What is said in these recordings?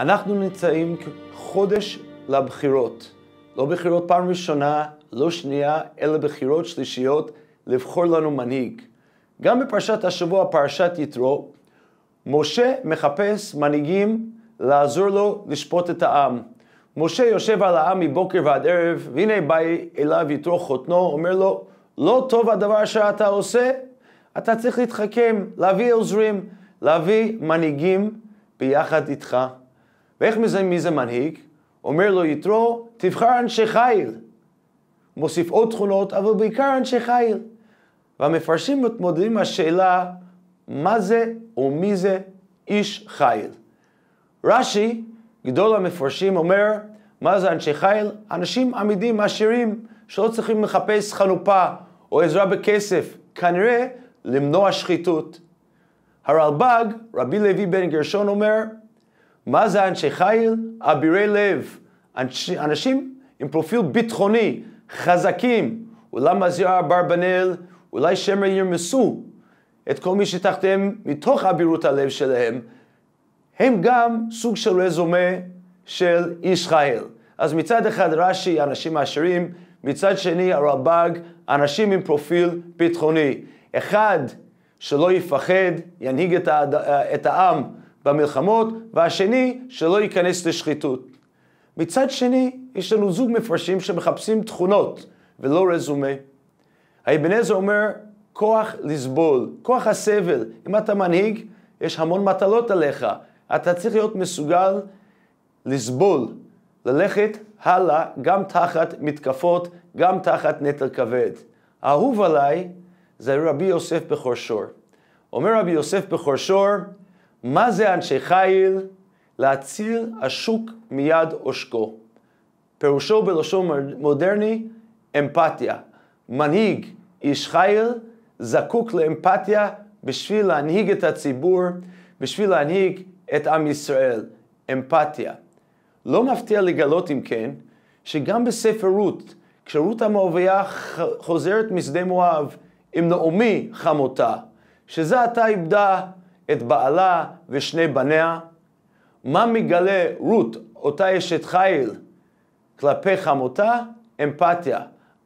אנחנו נמצאים חודש לבחירות. לא בחירות פעם ראשונה, לא שנייה, אלא בחירות שלישיות, לבחור לנו מנהיג. גם בפרשת השבוע, פרשת יתרו, משה מחפש מנהיגים לעזור לו לשפוט את העם. משה יושב על העם מבוקר ועד ערב, והנה בא אליו יתרו חותנו, אומר לו, לא טוב הדבר שאתה עושה, אתה צריך להתחכם, להביא עוזרים, להביא מנהיגים ביחד איתך. ואיך מזהים מי זה מנהיג? אומר לו יתרו, תבחר אנשי חיל. מוסיף עוד תכונות, אבל בעיקר אנשי חיל. והמפרשים מתמודדים עם השאלה, מה זה או מי זה איש חיל? רש"י, גדול המפרשים, אומר, מה זה אנשי חיל? אנשים עמידים, עשירים, שלא צריכים לחפש חנופה או עזרה בכסף, כנראה למנוע שחיתות. הרלב"ג, רבי לוי בן גרשון אומר, מה זה אנשי חיל? אבירי לב. אנשים עם פרופיל ביטחוני, חזקים. אולי מזיעה אברבנאל, אולי שמר ירמסו את כל מי שתחתיהם מתוך אבירות הלב שלהם. הם גם סוג של רזומה של איש חיל. אז מצד אחד רש"י, אנשים עשירים, מצד שני הרלב"ג, אנשים עם פרופיל ביטחוני. אחד שלא יפחד, ינהיג את, העד... את העם במלחמות, והשני, שלא ייכנס לשחיתות. מצד שני, יש לנו זוג מפרשים שמחפשים תכונות ולא רזומה. האבן עזר אומר, כוח לסבול, כוח הסבל. אם אתה מנהיג, יש המון מטלות עליך. אתה צריך להיות מסוגל לסבול, ללכת הלאה גם תחת מתקפות, גם תחת נטל כבד. האהוב עליי זה רבי יוסף בכור שור. אומר רבי יוסף בכור שור, מה זה אנשי חיל? להציל השוק מיד עושקו. פירושו בלשון מודרני, אמפתיה. מנהיג, איש חיל, זקוק לאמפתיה בשביל להנהיג את הציבור, בשביל להנהיג את עם ישראל. אמפתיה. לא מפתיע לגלות, אם כן, שגם בספר רות, כשרות המואביה חוזרת משדה מואב עם נעמי חמותה, שזה עתה איבדה את בעלה ושני בניה? מה מגלה רות, אותה אשת חיל, כלפי חמותה? אמפתיה.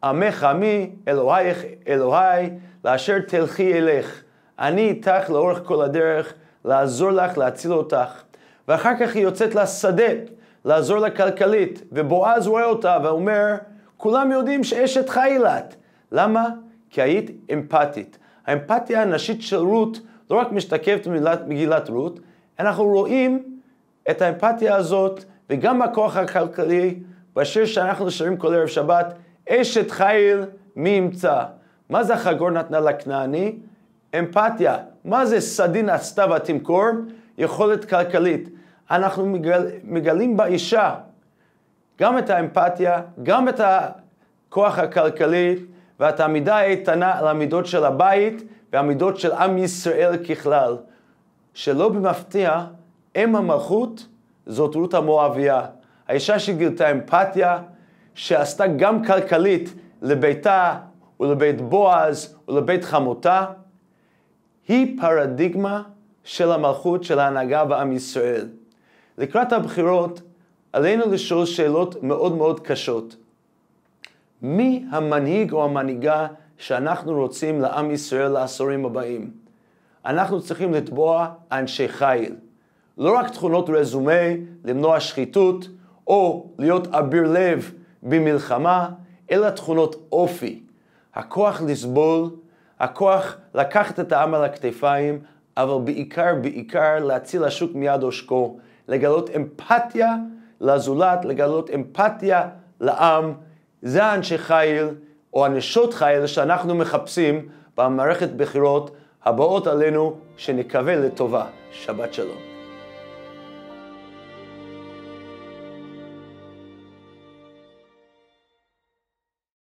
עמך עמי, אלוהיך אלוהי, לאשר תלכי אלך. אני איתך לאורך כל הדרך, לעזור לך, להציל אותך. ואחר כך היא יוצאת לשדה, לעזור לה כלכלית, ובועז רואה אותה ואומר, כולם יודעים שאשת חיל את. למה? כי היית אמפתית. האמפתיה הנשית של רות לא רק משתקפת מגילת רות, אנחנו רואים את האמפתיה הזאת, וגם בכוח הכלכלי, בשיר שאנחנו שרים כל ערב שבת, אשת חיל מי ימצא. מה זה החגור נתנה לכנעני? אמפתיה. מה זה סדין עשתה ותמכור? יכולת כלכלית. אנחנו מגל, מגלים באישה גם את האמפתיה, גם את הכוח הכלכלי ואת העמידה האיתנה על המידות של הבית והמידות של עם ישראל ככלל, שלא במפתיע, אם המלכות זאת רות המואביה, האישה שגילתה אמפתיה, שעשתה גם כלכלית לביתה ולבית בועז ולבית חמותה, היא פרדיגמה של המלכות של ההנהגה בעם ישראל. לקראת הבחירות עלינו לשאול שאלות מאוד מאוד קשות. מי המנהיג או המנהיגה שאנחנו רוצים לעם ישראל לעשורים הבאים. אנחנו צריכים לתבוע אנשי חיל. לא רק תכונות רזומה, למנוע שחיתות, או להיות אביר לב במלחמה, אלא תכונות אופי. הכוח לסבול, הכוח לקחת את העם על הכתפיים, אבל בעיקר, בעיקר להציל השוק מיד עושקו, לגלות אמפתיה לזולת, לגלות אמפתיה לעם. זה האנשי חיל. או הנשות חיל שאנחנו מחפשים במערכת בחירות הבאות עלינו, שנקווה לטובה. שבת שלום.